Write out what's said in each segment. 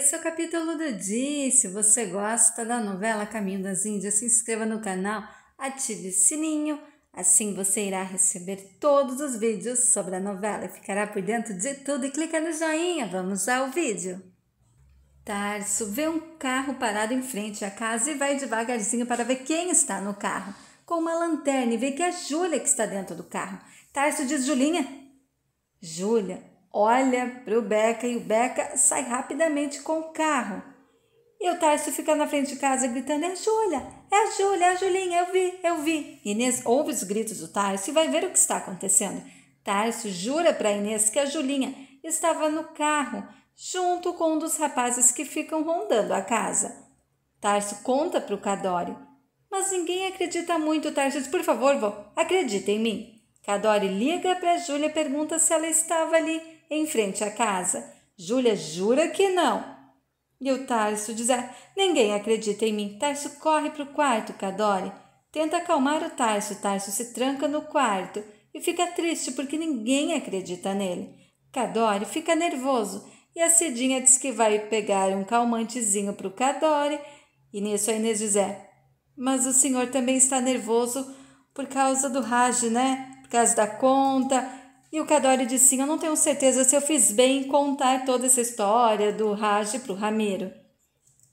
esse é o capítulo do dia. Se você gosta da novela Caminho das Índias, se inscreva no canal, ative o sininho. Assim você irá receber todos os vídeos sobre a novela e ficará por dentro de tudo. E clica no joinha, vamos ao vídeo. Tarso vê um carro parado em frente à casa e vai devagarzinho para ver quem está no carro. Com uma lanterna e vê que é a Júlia que está dentro do carro. Tarso diz: Julinha. Júlia olha para o Beca e o Beca sai rapidamente com o carro. E o Tarso fica na frente de casa gritando: É a Júlia, é a Júlia, é a Julinha, eu vi, eu vi. Inês ouve os gritos do Tarso e vai ver o que está acontecendo. Tarso jura para Inês que a Julinha estava no carro, junto com um dos rapazes que ficam rondando a casa. Tarso conta para o Cadore, mas ninguém acredita muito. Tarso diz: Por favor, vó, acredita em mim. Cadore liga para a Júlia e pergunta se ela estava ali em frente à casa. Júlia jura que não. E o Tarso diz: ah, Ninguém acredita em mim. Tarso corre para o quarto, Cadore. Tenta acalmar o Tarso. Tarso se tranca no quarto e fica triste porque ninguém acredita nele. Cadore fica nervoso e a Cidinha diz que vai pegar um calmantezinho para o Cadore. E nisso a Inês diz: é, Mas o senhor também está nervoso por causa do Raj, né? Por causa da conta e o Cadore disse sim, eu não tenho certeza se eu fiz bem em contar toda essa história do Raj para o Ramiro.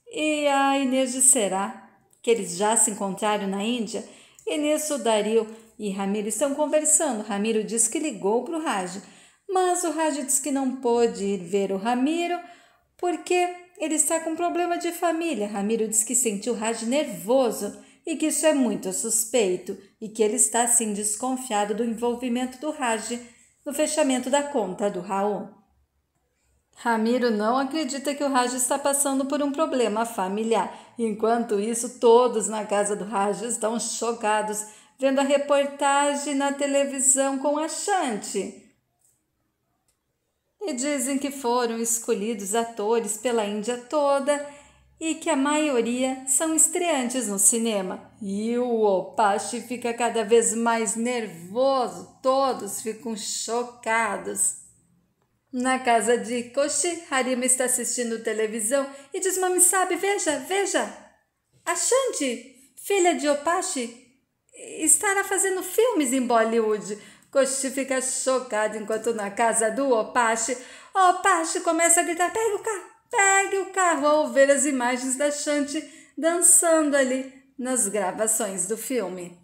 E a Inês disse, será que eles já se encontraram na Índia? Inês Dario e Ramiro estão conversando. Ramiro diz que ligou para o Raj, mas o Raj diz que não pôde ir ver o Ramiro porque ele está com problema de família. Ramiro diz que sentiu o Raj nervoso e que isso é muito suspeito e que ele está sim desconfiado do envolvimento do Raj no fechamento da conta do Raul. Ramiro não acredita que o Raj está passando por um problema familiar. Enquanto isso, todos na casa do Raj estão chocados vendo a reportagem na televisão com a Shanti. E dizem que foram escolhidos atores pela Índia toda e que a maioria são estreantes no cinema. E o Opache fica cada vez mais nervoso, todos ficam chocados. Na casa de Koshi, Harima está assistindo televisão e diz: Mami, sabe, veja, veja! A Shanti, filha de Opache, estará fazendo filmes em Bollywood. Koshi fica chocado enquanto na casa do Opache, Opache começa a gritar: Pega o carro, Pegue o carro ao ver as imagens da Shanti dançando ali nas gravações do filme.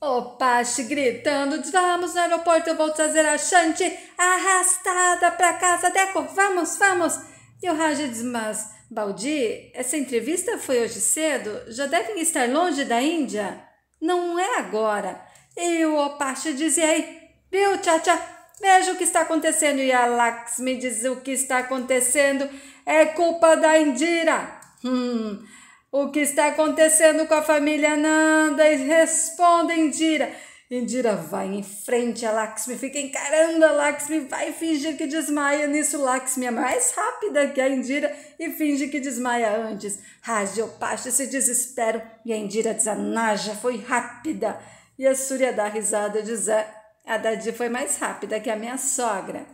O Pache gritando: Vamos no aeroporto, eu vou trazer a Shanti arrastada para casa, Deco, vamos, vamos! E o Raja diz: Mas, Baldi, essa entrevista foi hoje cedo? Já devem estar longe da Índia? Não é agora. E o Opache diz: E aí, viu, Tchatcha? Veja o que está acontecendo. E a Lakshmi diz o que está acontecendo. É culpa da Indira. Hum, o que está acontecendo com a família Nanda? E responde Indira. Indira vai em frente a Lakshmi, fica encarando a Lakshmi, vai fingir que desmaia. Nisso, Lakshmi é mais rápida que a Indira e finge que desmaia antes. Rajopacha se desespera e a Indira diz: a Naja foi rápida. E a Surya dá risada, diz: é, a Dadi foi mais rápida que a minha sogra.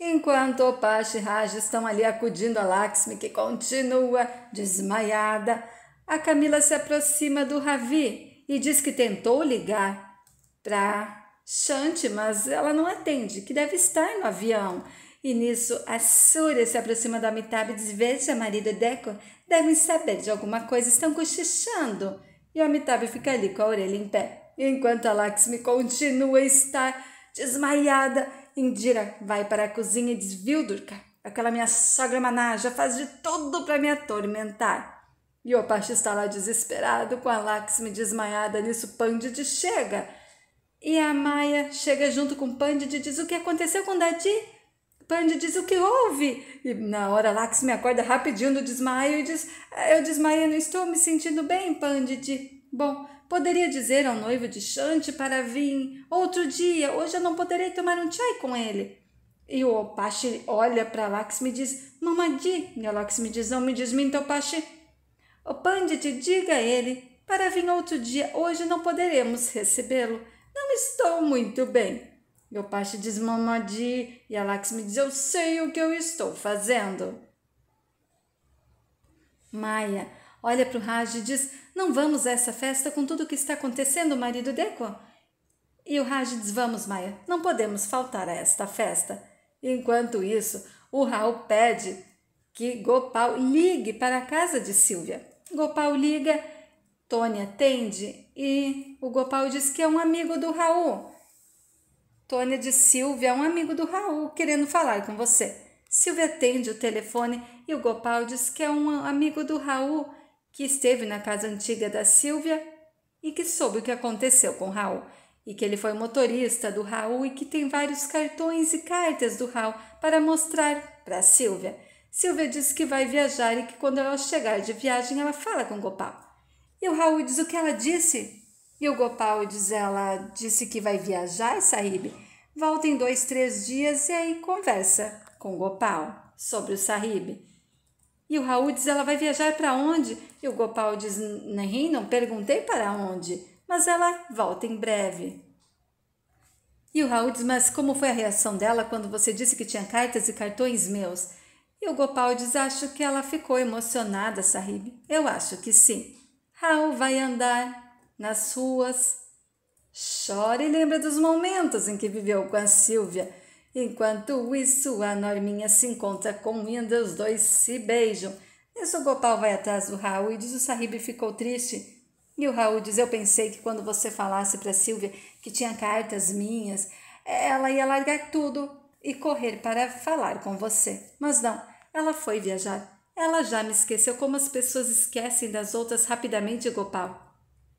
Enquanto Opache e Raj estão ali acudindo a Lakshmi, que continua desmaiada, a Camila se aproxima do Ravi e diz que tentou ligar para Shanti, mas ela não atende, que deve estar no avião. E nisso, a Surya se aproxima da Amitabh e diz: Veja, marido e Deco, devem saber de alguma coisa, estão cochichando. E o Amitabh fica ali com a orelha em pé. Enquanto a Lakshmi continua a estar desmaiada, Indira vai para a cozinha e diz: Vildurka, aquela minha sogra Maná já faz de tudo para me atormentar. E o Apache está lá desesperado, com a Lakshmi desmaiada. Nisso, Pandit chega. E a Maia chega junto com Pandit e diz: O que aconteceu com Dadi? Pandit diz o que houve. E na hora Lakshmi acorda rapidinho do desmaio e diz: Eu desmaiei, não estou me sentindo bem, Pandit. Bom, Poderia dizer ao noivo de Shanti para vir outro dia, hoje eu não poderei tomar um chai com ele. E o Opache olha para Lakshmi e diz, Mamadi, e Lakshmi diz, não me desminta, Opache. O Pandit diga a ele, para vir outro dia, hoje não poderemos recebê-lo, não estou muito bem. E o Opashi diz, Mamadi, e a Lakshmi diz, eu sei o que eu estou fazendo. Maia olha para o Raj e diz, não vamos a essa festa com tudo o que está acontecendo, marido Deco? E o Raj diz: Vamos, Maia, não podemos faltar a esta festa. Enquanto isso, o Raul pede que Gopal ligue para a casa de Silvia. Gopal liga, Tony atende e o Gopal diz que é um amigo do Raul. tony diz Silvia, é um amigo do Raul, querendo falar com você. Silvia atende o telefone e o Gopal diz que é um amigo do Raul que esteve na casa antiga da Silvia e que soube o que aconteceu com Raul, e que ele foi motorista do Raul e que tem vários cartões e cartas do Raul para mostrar para Silvia. Silvia disse que vai viajar e que quando ela chegar de viagem ela fala com Gopal. E o Raul diz o que ela disse. E o Gopal diz ela disse que vai viajar, Sahib. Volta em dois, três dias e aí conversa com Gopal sobre o Sahib. E o Raul diz: Ela vai viajar para onde? E o Gopal diz: Nem, né, não perguntei para onde, mas ela volta em breve. E o Raul diz: Mas como foi a reação dela quando você disse que tinha cartas e cartões meus? E o Gopal diz: Acho que ela ficou emocionada, Sahib. Eu acho que sim. Raul vai andar nas ruas. Chora e lembra dos momentos em que viveu com a Silvia Enquanto isso, a Norminha se encontra com Winda, os dois se beijam. o Gopal vai atrás do Raul e diz: O Sahib ficou triste. E o Raul diz: Eu pensei que quando você falasse para Silvia que tinha cartas minhas, ela ia largar tudo e correr para falar com você. Mas não, ela foi viajar. Ela já me esqueceu como as pessoas esquecem das outras rapidamente, Gopal.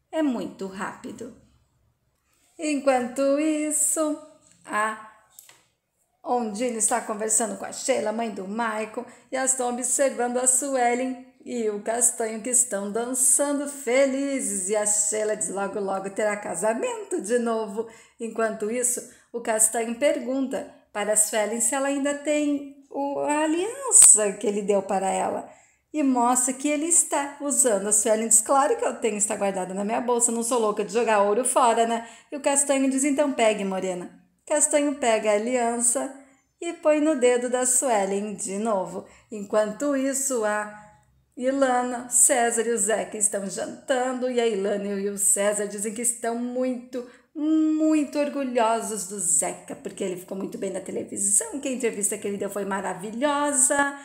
É muito rápido. Enquanto isso, a Ondine está conversando com a Sheila, mãe do Maicon, e elas estão observando a Suelen e o Castanho que estão dançando felizes. E a Sheila diz logo logo terá casamento de novo. Enquanto isso, o Castanho pergunta para a Suelen se ela ainda tem o, a aliança que ele deu para ela. E mostra que ele está usando. A Suelen diz: Claro que eu tenho, está guardada na minha bolsa, não sou louca de jogar ouro fora, né? E o Castanho diz: Então pegue, Morena. Castanho pega a aliança e põe no dedo da Suelen de novo. Enquanto isso, a Ilana, César e o Zeca estão jantando e a Ilana e o César dizem que estão muito, muito orgulhosos do Zeca, porque ele ficou muito bem na televisão, que a entrevista que ele deu foi maravilhosa.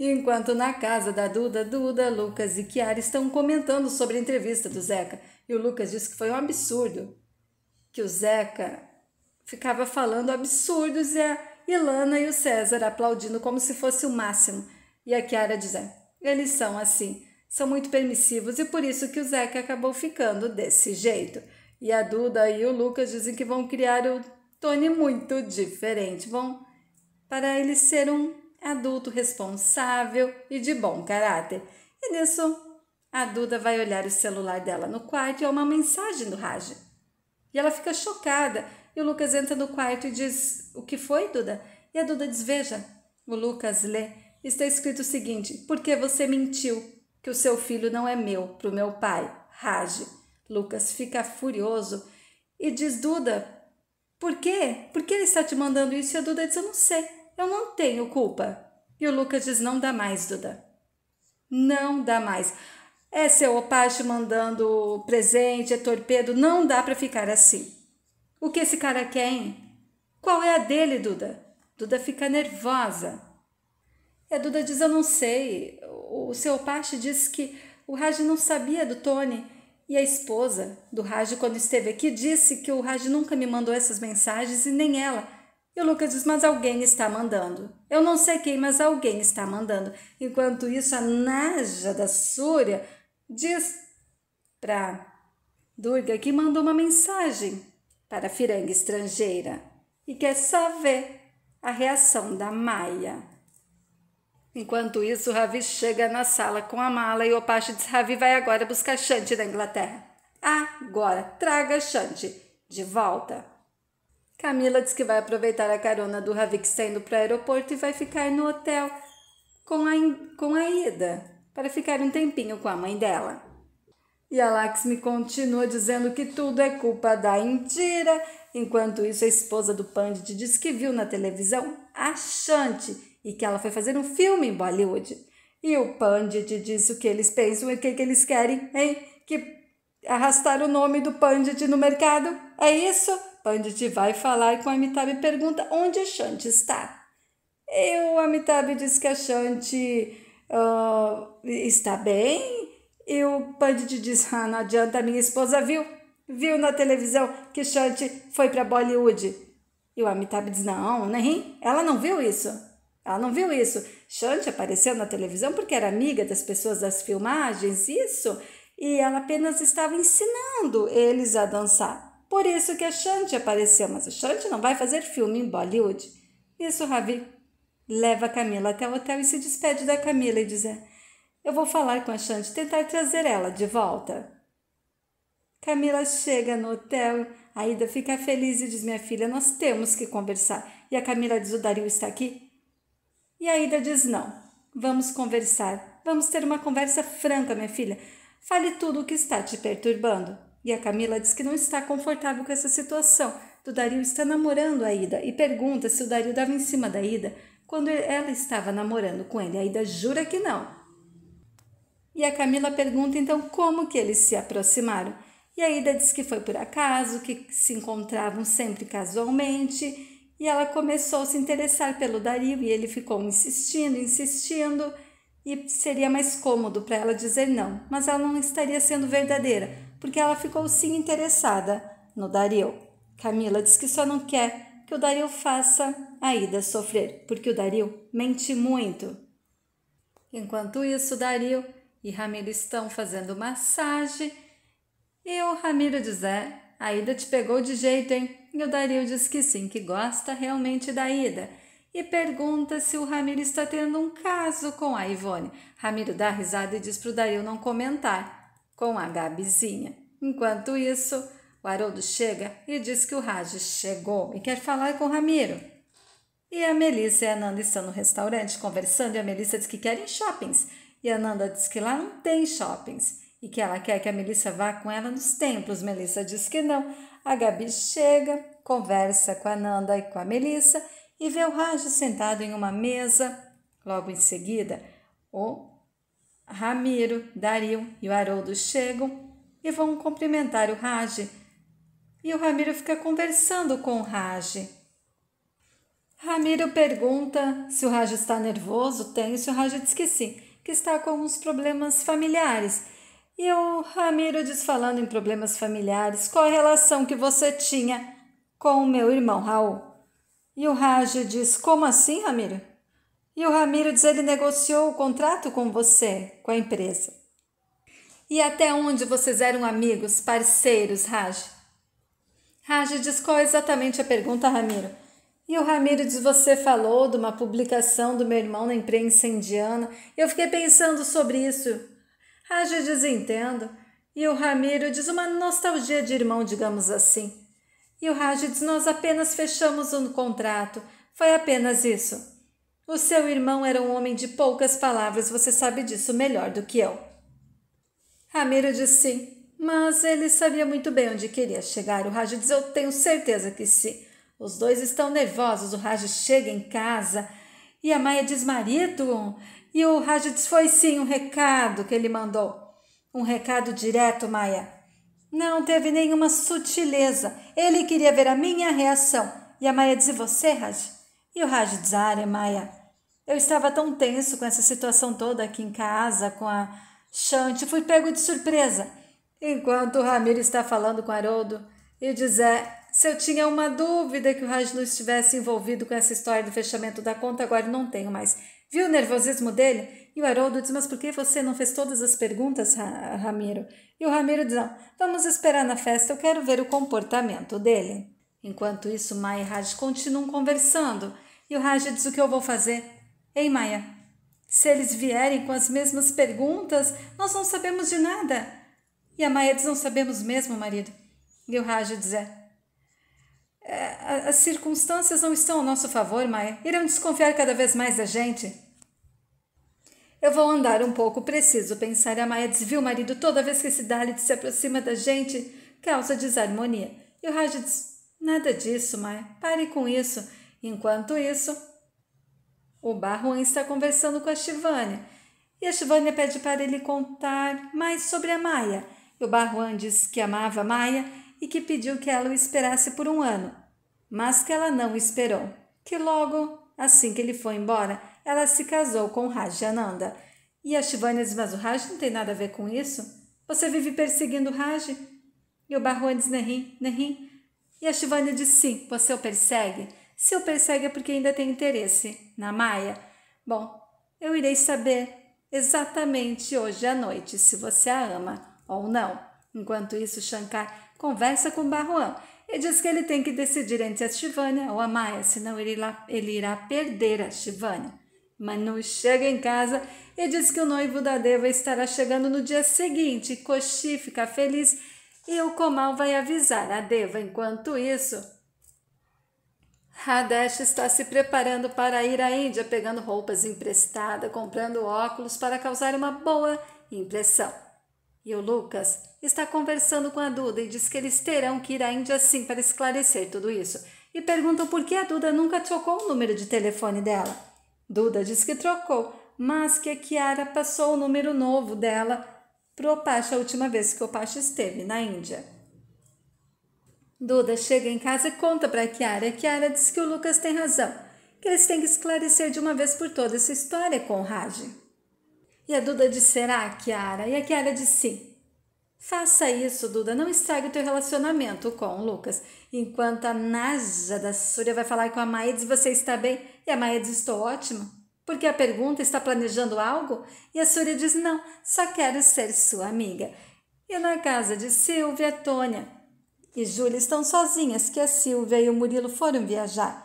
Enquanto na casa da Duda, Duda, Lucas e Chiara estão comentando sobre a entrevista do Zeca. E o Lucas disse que foi um absurdo que o Zeca ficava falando absurdos e a Ilana e o César aplaudindo como se fosse o máximo. E a Kiara dizendo: é, eles são assim, são muito permissivos e por isso que o Zeca acabou ficando desse jeito. E a Duda e o Lucas dizem que vão criar o Tony muito diferente. Vão para ele ser um adulto responsável e de bom caráter. E nisso, a Duda vai olhar o celular dela no quarto e é uma mensagem do Raj. E ela fica chocada e o Lucas entra no quarto e diz: O que foi, Duda? E a Duda diz: Veja. O Lucas lê: Está escrito o seguinte: Por que você mentiu? Que o seu filho não é meu, para o meu pai. Rage. Lucas fica furioso e diz: Duda, por quê? Por que ele está te mandando isso? E a Duda diz: Eu não sei, eu não tenho culpa. E o Lucas diz: Não dá mais, Duda. Não dá mais. É seu Opache mandando presente, é torpedo, não dá para ficar assim. O que esse cara quer, hein? Qual é a dele, Duda? Duda fica nervosa. E é, a Duda diz: Eu não sei. O seu Pache disse que o Raj não sabia do Tony. E a esposa do Raj, quando esteve aqui, disse que o Raj nunca me mandou essas mensagens e nem ela. E o Lucas diz: Mas alguém está mandando. Eu não sei quem, mas alguém está mandando. Enquanto isso, a Naja da Súria diz para Durga que mandou uma mensagem para a firanga estrangeira e quer só ver a reação da Maia. Enquanto isso, Ravi chega na sala com a mala e o apache diz: Ravi vai agora buscar Shanti da Inglaterra. Agora, traga Shanti de volta. Camila diz que vai aproveitar a carona do Ravi que está indo para o aeroporto e vai ficar no hotel com a, com a Ida para ficar um tempinho com a mãe dela. E a Lakshmi continua dizendo que tudo é culpa da Indira. Enquanto isso, a esposa do Pandit diz que viu na televisão a Shanti e que ela foi fazer um filme em Bollywood. E o Pandit diz o que eles pensam e o que, que eles querem, hein? Que arrastar o nome do Pandit no mercado? É isso? Pandit vai falar com a Amitabh e pergunta onde a Shanti está. E o Amitabh diz que a Shanti uh, ah, está bem e o Pandit diz: Ah, não adianta, minha esposa viu. Viu na televisão que Shanti foi para Bollywood. E o Amitabh diz: Não, nem. Né, ela não viu isso. Ela não viu isso. Shanti apareceu na televisão porque era amiga das pessoas das filmagens, isso, e ela apenas estava ensinando eles a dançar. Por isso que a Shanti apareceu, mas a Shanti não vai fazer filme em Bollywood. Isso, Ravi. Leva a Camila até o hotel e se despede da Camila e diz: é, eu vou falar com a Xande, tentar trazer ela de volta. Camila chega no hotel, a Ida fica feliz e diz: Minha filha, nós temos que conversar. E a Camila diz: O Dario está aqui? E a Ida diz: Não, vamos conversar. Vamos ter uma conversa franca, minha filha. Fale tudo o que está te perturbando. E a Camila diz que não está confortável com essa situação. O Dario está namorando a Ida e pergunta se o Dario dava em cima da Ida quando ela estava namorando com ele. A Ida jura que não. E a Camila pergunta então como que eles se aproximaram. E a Ida diz que foi por acaso, que se encontravam sempre casualmente, e ela começou a se interessar pelo Dario e ele ficou insistindo, insistindo, e seria mais cômodo para ela dizer não, mas ela não estaria sendo verdadeira, porque ela ficou sim interessada no Dario. Camila diz que só não quer que o Dario faça a Ida sofrer, porque o Dario mente muito. Enquanto isso, o Dario e Ramiro estão fazendo massagem. E o Ramiro diz: É, a Ida te pegou de jeito, hein? E o Dario diz que sim, que gosta realmente da Ida. E pergunta se o Ramiro está tendo um caso com a Ivone. Ramiro dá risada e diz para o Dario não comentar com a Gabizinha. Enquanto isso, o Haroldo chega e diz que o Raj chegou e quer falar com o Ramiro. E a Melissa e a Nanda estão no restaurante conversando e a Melissa diz que querem shoppings. E a Nanda diz que lá não tem shoppings e que ela quer que a Melissa vá com ela nos templos. Melissa diz que não. A Gabi chega, conversa com a Nanda e com a Melissa e vê o Raj sentado em uma mesa. Logo em seguida, o Ramiro, Dario e o Haroldo chegam e vão cumprimentar o Raj. E o Ramiro fica conversando com o Raj. Ramiro pergunta se o Raj está nervoso, tenso, e o Raj diz que sim que está com alguns problemas familiares. E o Ramiro diz falando em problemas familiares, qual a relação que você tinha com o meu irmão Raul? E o Raj diz, como assim, Ramiro? E o Ramiro diz, ele negociou o contrato com você, com a empresa. E até onde vocês eram amigos, parceiros, Raj? Raj diz, qual é exatamente a pergunta, Ramiro? E o Ramiro diz: Você falou de uma publicação do meu irmão na imprensa indiana. Eu fiquei pensando sobre isso. Raj ah, diz: Entendo. E o Ramiro diz: Uma nostalgia de irmão, digamos assim. E o Raj diz: Nós apenas fechamos um contrato. Foi apenas isso. O seu irmão era um homem de poucas palavras, você sabe disso melhor do que eu. Ramiro diz: Sim. Mas ele sabia muito bem onde queria chegar. O Raj diz: Eu tenho certeza que sim. Os dois estão nervosos. O Raj chega em casa e a Maia diz: Marido. E o Raj diz: Foi sim um recado que ele mandou. Um recado direto, Maia. Não teve nenhuma sutileza. Ele queria ver a minha reação. E a Maia diz: e Você, Raj? E o Raj diz: Área, ah, Maia. Eu estava tão tenso com essa situação toda aqui em casa, com a Chante fui pego de surpresa. Enquanto o Ramiro está falando com Haroldo, e diz: se eu tinha uma dúvida que o Rajnu estivesse envolvido com essa história do fechamento da conta, agora não tenho mais. Viu o nervosismo dele? E o Haroldo diz: Mas por que você não fez todas as perguntas, Ramiro? E o Ramiro diz: Não, vamos esperar na festa, eu quero ver o comportamento dele. Enquanto isso, Maia e Raj continuam conversando. E o Raj diz: O que eu vou fazer? Ei, Maia, se eles vierem com as mesmas perguntas, nós não sabemos de nada. E a Maia diz: Não sabemos mesmo, marido. E o Raj diz: É, é, as circunstâncias não estão ao nosso favor, Maia. Irão desconfiar cada vez mais da gente. Eu vou andar um pouco, preciso pensar. A Maia desvia o marido toda vez que se Dalit se aproxima da gente, causa desarmonia. E o Raj diz: Nada disso, Maia. Pare com isso. Enquanto isso, o Barruan está conversando com a Shivânia. E a Shivânia pede para ele contar mais sobre a Maia. E o Barruan diz que amava a Maia e que pediu que ela o esperasse por um ano, mas que ela não esperou, que logo, assim que ele foi embora, ela se casou com Rajananda. E a Shivani diz, mas o Raj não tem nada a ver com isso? Você vive perseguindo o Raj? E o Barroa diz, Nerim, Nerim. E a Shivani diz, sim, você o persegue. Se o persegue é porque ainda tem interesse na Maia. Bom, eu irei saber exatamente hoje à noite se você a ama ou não. Enquanto isso, Shankar Conversa com Barroan e diz que ele tem que decidir entre a Chivânia ou a Maia, senão ele irá, ele irá perder a Chivânia. Manu chega em casa e diz que o noivo da Deva estará chegando no dia seguinte. Koshi fica feliz e o Komal vai avisar a Deva. Enquanto isso, Hadesh está se preparando para ir à Índia, pegando roupas emprestadas, comprando óculos para causar uma boa impressão. E o Lucas está conversando com a Duda e diz que eles terão que ir à Índia sim para esclarecer tudo isso. E perguntam por que a Duda nunca trocou o número de telefone dela. Duda diz que trocou, mas que a Kiara passou o número novo dela para o Pacha a última vez que o Pacha esteve na Índia. Duda chega em casa e conta para a Kiara. A Kiara diz que o Lucas tem razão, que eles têm que esclarecer de uma vez por toda essa história com o Raj. E a Duda disse: Será, Kiara? E a Kiara disse: Faça isso, Duda. Não estrague o teu relacionamento com o Lucas. Enquanto a Naja da Súria vai falar com a Maedes: Você está bem? E a Maedes: Estou ótima. Porque a pergunta está planejando algo? E a Súria diz: Não, só quero ser sua amiga. E na casa de Silvia, a Tônia e Júlia estão sozinhas, que a Silvia e o Murilo foram viajar.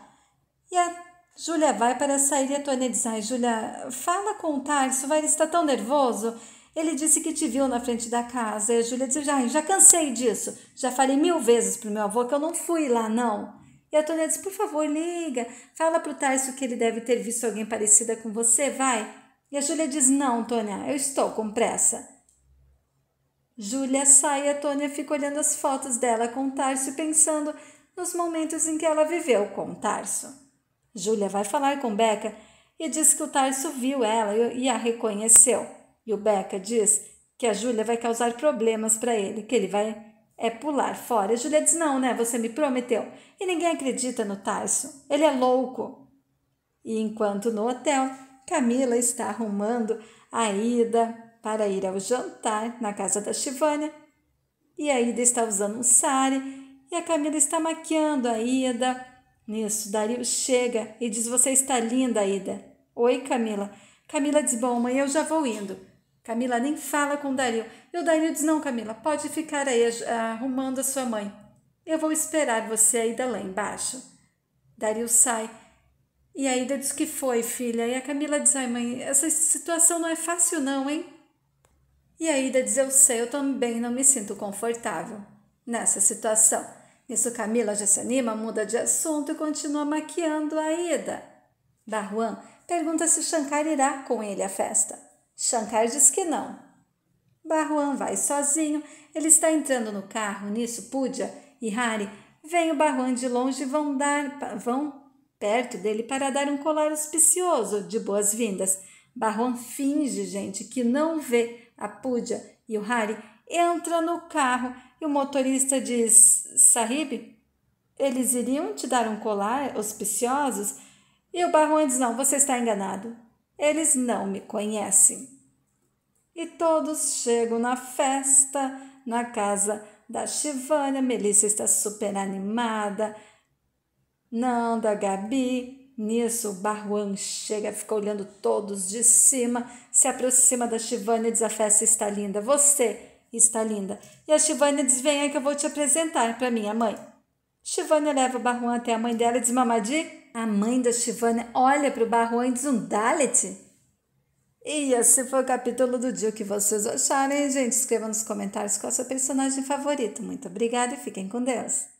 E a Júlia vai para sair e a Tônia diz: Ai, Júlia, fala com o Tarso, vai, ele está tão nervoso. Ele disse que te viu na frente da casa. E a Júlia diz: Ai, já cansei disso. Já falei mil vezes pro meu avô que eu não fui lá, não. E a Tônia diz: Por favor, liga. Fala pro Tarso que ele deve ter visto alguém parecida com você, vai. E a Júlia diz: Não, Tônia, eu estou com pressa. Júlia sai e a Tônia fica olhando as fotos dela com o Tarso pensando nos momentos em que ela viveu com o Tarso. Júlia vai falar com Beca e diz que o Tarso viu ela e a reconheceu. E o Beca diz que a Júlia vai causar problemas para ele, que ele vai é pular fora. Júlia diz: Não, né? Você me prometeu. E ninguém acredita no Tarso. Ele é louco. E enquanto no hotel, Camila está arrumando a ida para ir ao jantar na casa da Chivânia. E a Ida está usando um sari e a Camila está maquiando a Ida Nisso, Dario chega e diz: Você está linda, Ida. Oi, Camila. Camila diz: Bom, mãe, eu já vou indo. Camila nem fala com Dario. E o Dario diz: Não, Camila, pode ficar aí arrumando a sua mãe. Eu vou esperar você, Aida, lá embaixo. Dario sai. E a Ida diz que foi, filha. E a Camila diz: Ai, mãe, essa situação não é fácil, não, hein? E a Ida diz: Eu sei, eu também não me sinto confortável nessa situação. Isso Camila já se anima, muda de assunto e continua maquiando a ida. Darwan pergunta se Shankar irá com ele à festa. Shankar diz que não. Barruan vai sozinho, ele está entrando no carro, nisso Pudja e Hari vêm o Barruan de longe e vão dar vão perto dele para dar um colar auspicioso de boas-vindas. Barruan finge, gente, que não vê a Pudja e o Hari entra no carro e o motorista diz: Sahib, eles iriam te dar um colar auspiciosos? E o Barruan diz: Não, você está enganado. Eles não me conhecem. E todos chegam na festa, na casa da Shivana. Melissa está super animada. Não, da Gabi. Nisso, o Barruan chega, fica olhando todos de cima, se aproxima da Shivana e diz: A festa está linda. Você Está linda. E a Chivane diz: Venha que eu vou te apresentar para minha mãe. Chivane leva o Barruan até a mãe dela e diz: Mamadi, a mãe da Chivane olha para o Barruan e diz: Um Dalit? E esse foi o capítulo do dia que vocês acharem, gente. Escreva nos comentários qual é o seu personagem favorito. Muito obrigada e fiquem com Deus.